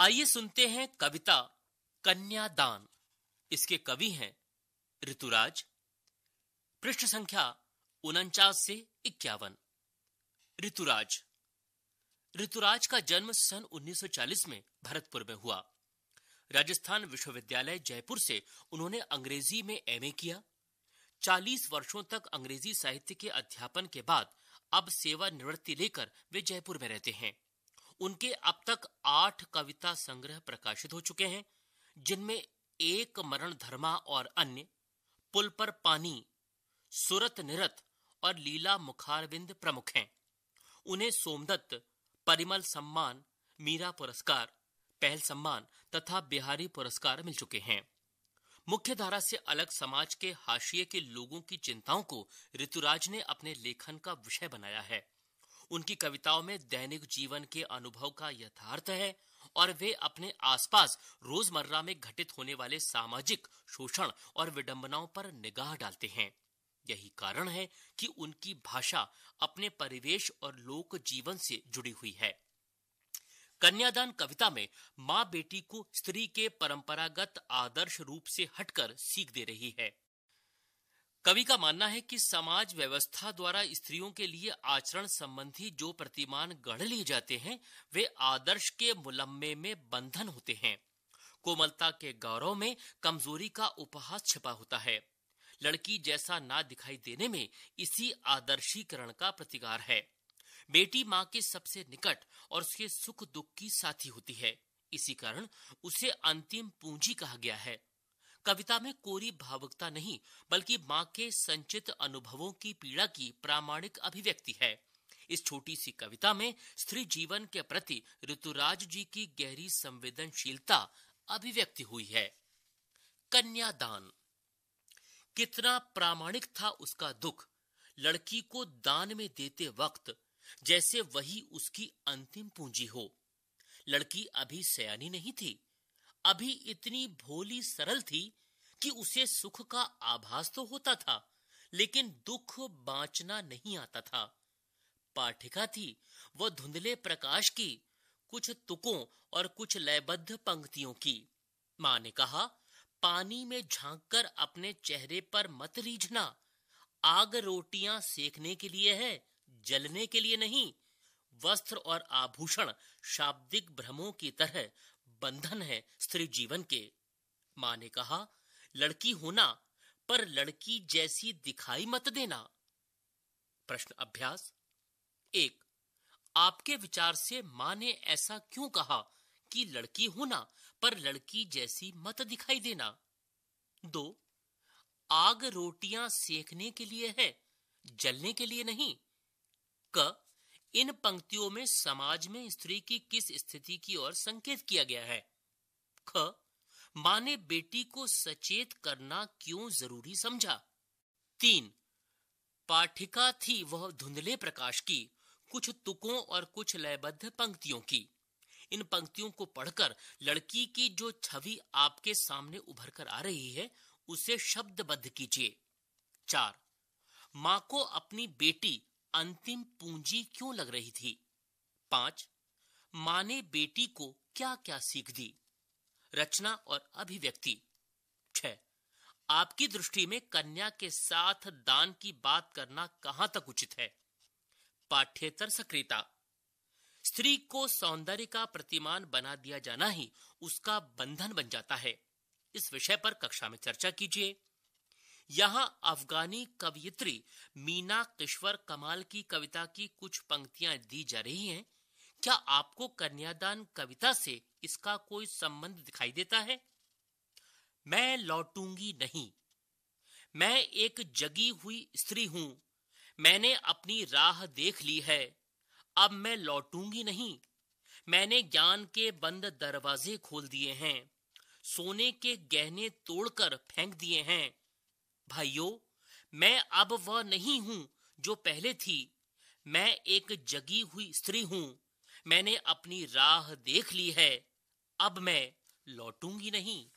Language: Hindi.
आइए सुनते हैं कविता कन्यादान इसके कवि हैं ऋतुराज पृष्ठ संख्या उनचास से इक्यावन ऋतुराज ऋतुराज का जन्म सन 1940 में भरतपुर में हुआ राजस्थान विश्वविद्यालय जयपुर से उन्होंने अंग्रेजी में एमए किया 40 वर्षों तक अंग्रेजी साहित्य के अध्यापन के बाद अब सेवा निवृत्ति लेकर वे जयपुर में रहते हैं उनके अब तक आठ कविता संग्रह प्रकाशित हो चुके हैं जिनमें एक मरण धर्मा और अन्य पुल पर पानी सुरत निरत और लीला मुखारविंद प्रमुख हैं उन्हें सोमदत्त परिमल सम्मान मीरा पुरस्कार पहल सम्मान तथा बिहारी पुरस्कार मिल चुके हैं मुख्य धारा से अलग समाज के हाशिए के लोगों की चिंताओं को ऋतुराज ने अपने लेखन का विषय बनाया है उनकी कविताओं में दैनिक जीवन के अनुभव का यथार्थ है और वे अपने आसपास रोजमर्रा में घटित होने वाले सामाजिक शोषण और विडंबनाओं पर निगाह डालते हैं यही कारण है कि उनकी भाषा अपने परिवेश और लोक जीवन से जुड़ी हुई है कन्यादान कविता में माँ बेटी को स्त्री के परंपरागत आदर्श रूप से हटकर सीख दे रही है कवि का मानना है कि समाज व्यवस्था द्वारा स्त्रियों के लिए आचरण संबंधी जो प्रतिमान गढ़ लिए जाते हैं वे आदर्श के मुलम्बे में बंधन होते हैं कोमलता के गौरव में कमजोरी का उपहास छिपा होता है लड़की जैसा ना दिखाई देने में इसी आदर्शीकरण का प्रतिकार है बेटी माँ के सबसे निकट और उसके सुख दुख की साथी होती है इसी कारण उसे अंतिम पूंजी कहा गया है कविता में कोरी भावुकता नहीं बल्कि मां के संचित अनुभवों की पीड़ा की प्रामाणिक अभिव्यक्ति है इस छोटी सी कविता में स्त्री जीवन के प्रति ऋतुराज जी की गहरी संवेदनशीलता अभिव्यक्ति हुई है कन्यादान कितना प्रामाणिक था उसका दुख लड़की को दान में देते वक्त जैसे वही उसकी अंतिम पूंजी हो लड़की अभी सयानी नहीं थी अभी इतनी भोली सरल थी कि उसे सुख का आभास तो होता था लेकिन दुख बांचना नहीं आता था पाठिका थी वह धुंधले प्रकाश की कुछ तुकों और कुछ लयबद्ध पंक्तियों की मां ने कहा पानी में झांककर अपने चेहरे पर मत रीझना आग रोटियां सेकने के लिए है जलने के लिए नहीं वस्त्र और आभूषण शाब्दिक भ्रमों की तरह बंधन है स्त्री जीवन के मां ने कहा लड़की होना पर लड़की जैसी दिखाई मत देना प्रश्न अभ्यास एक आपके विचार से मां ने ऐसा क्यों कहा कि लड़की होना पर लड़की जैसी मत दिखाई देना दो आग रोटियां सेकने के लिए है जलने के लिए नहीं क इन पंक्तियों में समाज में स्त्री की किस स्थिति की ओर संकेत किया गया है ख मां ने बेटी को सचेत करना क्यों जरूरी समझा तीन पाठिका थी वह धुंधले प्रकाश की कुछ तुकों और कुछ लयबद्ध पंक्तियों की इन पंक्तियों को पढ़कर लड़की की जो छवि आपके सामने उभर कर आ रही है उसे शब्दबद्ध कीजिए चार मां को अपनी बेटी अंतिम पूंजी क्यों लग रही थी पांच माँ ने बेटी को क्या क्या सीख दी रचना और अभिव्यक्ति छह आपकी दृष्टि में कन्या के साथ दान की बात करना कहां तक उचित है पाठ्यतर सक्रियता स्त्री को सौंदर्य का प्रतिमान बना दिया जाना ही उसका बंधन बन जाता है इस विषय पर कक्षा में चर्चा कीजिए यहां अफगानी कवियत्री मीना किश्वर कमाल की कविता की कुछ पंक्तियां दी जा रही हैं क्या आपको कन्यादान कविता से इसका कोई संबंध दिखाई देता है मैं लौटूंगी नहीं मैं एक जगी हुई स्त्री हूं मैंने अपनी राह देख ली है अब मैं लौटूंगी नहीं मैंने ज्ञान के बंद दरवाजे खोल दिए हैं सोने के गहने तोड़कर फेंक दिए हैं भाइयों मैं अब वह नहीं हूं जो पहले थी मैं एक जगी हुई स्त्री हूं मैंने अपनी राह देख ली है अब मैं लौटूंगी नहीं